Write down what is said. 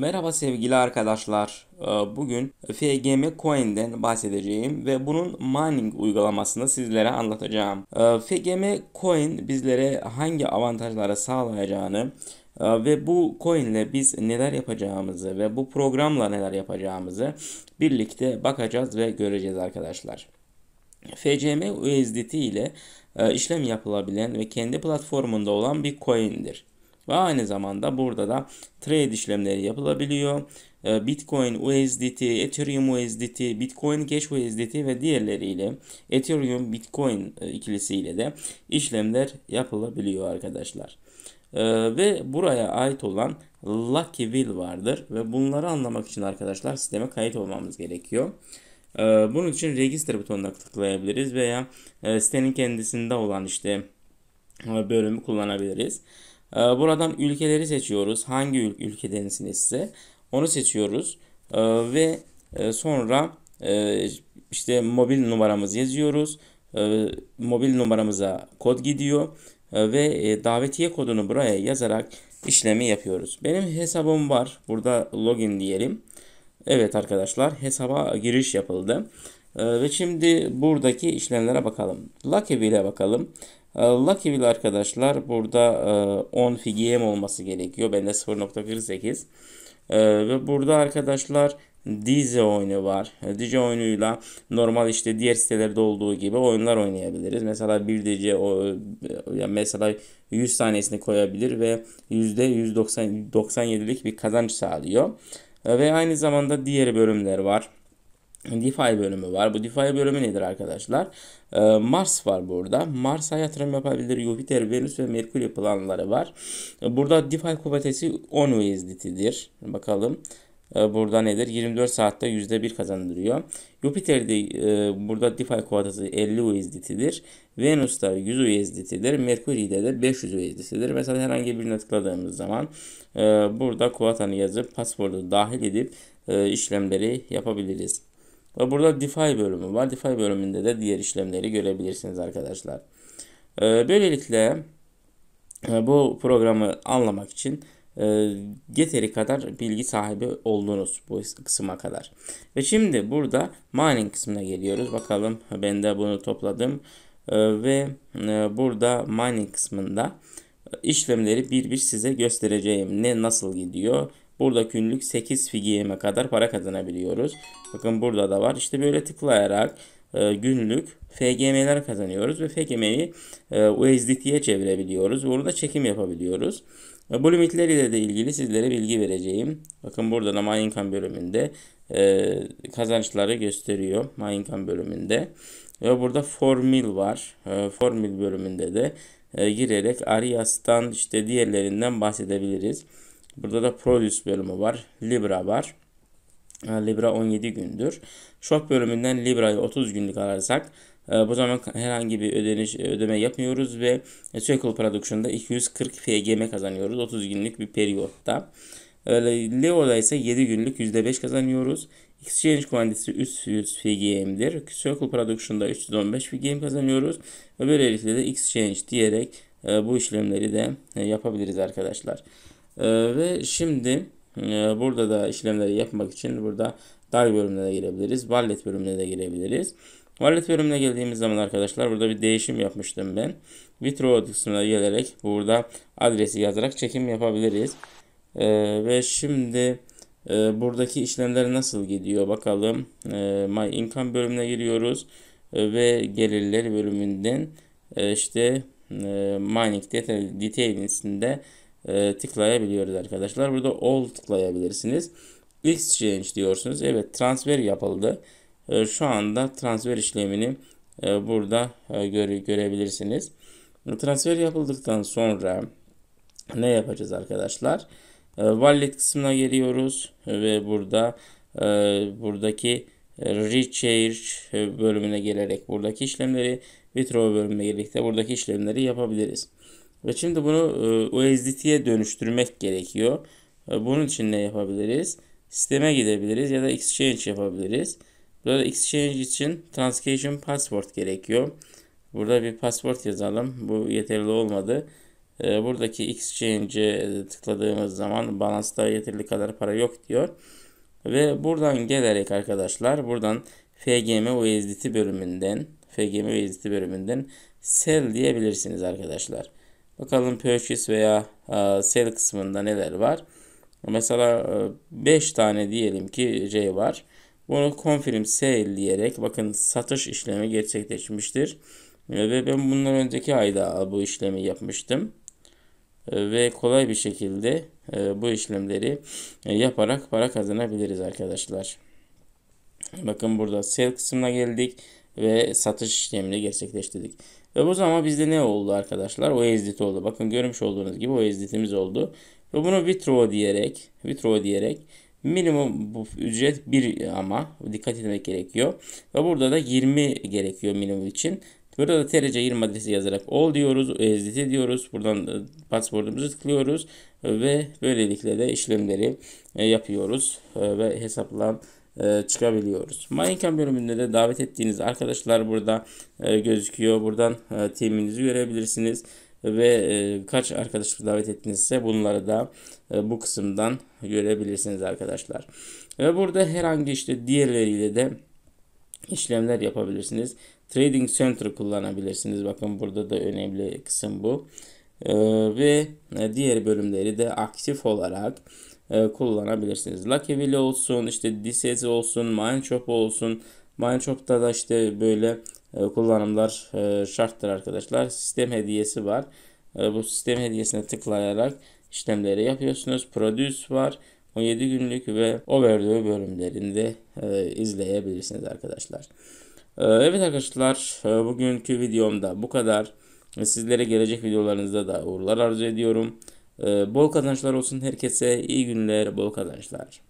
Merhaba sevgili arkadaşlar. Ee, bugün FGM Coin'den bahsedeceğim ve bunun mining uygulamasını sizlere anlatacağım. Ee, FGM Coin bizlere hangi avantajları sağlayacağını e, ve bu coinle biz neler yapacağımızı ve bu programla neler yapacağımızı birlikte bakacağız ve göreceğiz arkadaşlar. FGM USDT ile e, işlem yapılabilen ve kendi platformunda olan bir coin'dir. Ve aynı zamanda burada da trade işlemleri yapılabiliyor. Ee, Bitcoin USDT, Ethereum USDT, Bitcoin Cash USDT ve diğerleriyle Ethereum Bitcoin e, ikilisiyle de işlemler yapılabiliyor arkadaşlar. Ee, ve buraya ait olan Lucky Wheel vardır ve bunları anlamak için arkadaşlar sisteme kayıt olmamız gerekiyor. Ee, bunun için register butonuna tıklayabiliriz veya e, sitenin kendisinde olan işte e, bölümü kullanabiliriz. Ee, buradan ülkeleri seçiyoruz. Hangi ülke denizini onu seçiyoruz. Ee, ve e, sonra e, işte mobil numaramızı yazıyoruz. Ee, mobil numaramıza kod gidiyor ve e, davetiye kodunu buraya yazarak işlemi yapıyoruz. Benim hesabım var. Burada login diyelim. Evet arkadaşlar hesaba giriş yapıldı. Ve şimdi buradaki işlemlere bakalım. Lucky ile bakalım. Ee, Luckyville arkadaşlar burada 10 e, figiyem olması gerekiyor. Bende 0.48. Ee, ve burada arkadaşlar Dice oyunu var. Ee, Dice oyunuyla normal işte diğer sitelerde olduğu gibi oyunlar oynayabiliriz. Mesela bir Dice o e, yani mesela 100 tanesini koyabilir ve %197'lik bir kazanç sağlıyor. Ve aynı zamanda diğer bölümler var. DeFi bölümü var. Bu DeFi bölümü nedir arkadaşlar? Ee, Mars var burada. Mars'a yatırım yapabilir. Jupiter, Venüs ve Merkür planları var. Ee, burada DeFi kuvvetesi 10 USDT'dir. Bakalım. Ee, burada nedir? 24 saatte %1 kazandırıyor. Jupiter'de e, burada DeFi kuvvetesi 50 USDT'dir. Venus'ta 100 USDT'dir. Merkür'de de 500 USDT'dir. Mesela herhangi birine tıkladığımız zaman e, burada kuvatanı yazıp pasportu dahil edip e, işlemleri yapabiliriz. Ve burada DeFi bölümü var. DeFi bölümünde de diğer işlemleri görebilirsiniz arkadaşlar. Ee, böylelikle e, bu programı anlamak için e, yeteri kadar bilgi sahibi oldunuz bu kısma kadar. Ve şimdi burada mining kısmına geliyoruz. Bakalım ben de bunu topladım. Ee, ve e, burada mining kısmında işlemleri bir bir size göstereceğim. Ne nasıl gidiyor Burada günlük 8 figiyeme kadar para kazanabiliyoruz. Bakın burada da var. İşte böyle tıklayarak e, günlük FGM'ler kazanıyoruz ve FGM'yi e, USDT'ye çevirebiliyoruz. Burada çekim yapabiliyoruz. E, bu limitler ile de ilgili sizlere bilgi vereceğim. Bakın burada da My Income bölümünde e, kazançları gösteriyor. My Income bölümünde. Ve burada formül var. E, formül bölümünde de e, girerek Arias'tan işte diğerlerinden bahsedebiliriz. Burada da Produce bölümü var. Libra var. Libra 17 gündür. Shop bölümünden Libra'yı 30 günlük alırsak e, bu zaman herhangi bir ödeniş, e, ödeme yapmıyoruz ve e, Circle Production'da 240 FGM kazanıyoruz 30 günlük bir periyotta. Leo'da ise 7 günlük %5 kazanıyoruz. Exchange Quantity 300 FGM'dir. Circle Production'da 315 FGM kazanıyoruz. Ve böylelikle de Exchange diyerek bu işlemleri de yapabiliriz arkadaşlar. Ee, ve şimdi e, burada da işlemleri yapmak için burada dal bölümüne de girebiliriz. Wallet bölümüne de girebiliriz. Wallet bölümüne geldiğimiz zaman arkadaşlar burada bir değişim yapmıştım ben. Withdraw kısmına gelerek burada adresi yazarak çekim yapabiliriz. Ee, ve şimdi e, buradaki işlemler nasıl gidiyor bakalım. E, My Income bölümüne giriyoruz e, ve gelirler bölümünden e, işte e, mining detailinsinde e, tıklayabiliyoruz arkadaşlar. Burada all tıklayabilirsiniz. Exchange diyorsunuz. Evet transfer yapıldı. E, şu anda transfer işlemini e, burada e, göre, görebilirsiniz. Transfer yapıldıktan sonra ne yapacağız arkadaşlar? E, wallet kısmına geliyoruz ve burada e, buradaki Recharge bölümüne gelerek buradaki işlemleri, Withdraw bölümüne gelerek de buradaki işlemleri yapabiliriz. Ve şimdi bunu e, USDT'ye dönüştürmek gerekiyor. E, bunun için ne yapabiliriz? Sisteme gidebiliriz ya da exchange yapabiliriz. Burada exchange için transaction password gerekiyor. Burada bir password yazalım. Bu yeterli olmadı. E, buradaki exchange'e tıkladığımız zaman balansta yeterli kadar para yok diyor. Ve buradan gelerek arkadaşlar buradan FGM USDT bölümünden FGM USDT bölümünden sell diyebilirsiniz arkadaşlar. Bakalım purchase veya e, sell kısmında neler var. Mesela 5 e, tane diyelim ki C var. Bunu confirm sale diyerek bakın satış işlemi gerçekleşmiştir. E, ve ben bundan önceki ayda bu işlemi yapmıştım. Ve kolay bir şekilde bu işlemleri yaparak para kazanabiliriz arkadaşlar. Bakın burada sell kısmına geldik ve satış işlemini gerçekleştirdik. Ve bu zaman bizde ne oldu arkadaşlar? O ezdit oldu. Bakın görmüş olduğunuz gibi o ezditimiz oldu. Ve bunu vitro diyerek, vitro diyerek minimum bu ücret 1 ama dikkat etmek gerekiyor. Ve burada da 20 gerekiyor minimum için. Burada da TRC 20 adresi yazarak ol diyoruz, ezdit diyoruz. Buradan pasaportumuzu tıklıyoruz ve böylelikle de işlemleri e, yapıyoruz e, ve hesaplan e, çıkabiliyoruz. Mailcamp bölümünde de davet ettiğiniz arkadaşlar burada e, gözüküyor. Buradan e, timinizi görebilirsiniz ve e, kaç arkadaş davet ettinizse bunları da e, bu kısımdan görebilirsiniz arkadaşlar. Ve burada herhangi işte diğerleriyle de işlemler yapabilirsiniz. Trading Center kullanabilirsiniz. Bakın burada da önemli kısım bu. ve diğer bölümleri de aktif olarak e, kullanabilirsiniz. Lucky Wheel olsun, işte DCS olsun, Mineshop olsun. Mineshop'ta da işte böyle e, kullanımlar e, şarttır arkadaşlar. Sistem hediyesi var. E, bu sistem hediyesine tıklayarak işlemleri yapıyorsunuz. Produce var. 17 günlük ve overdue bölümlerinde e, izleyebilirsiniz arkadaşlar. E, evet arkadaşlar e, bugünkü videomda bu kadar. E, sizlere gelecek videolarınızda da uğurlar arzu ediyorum. Ee, bol kazançlar olsun herkese. iyi günler, bol kazançlar.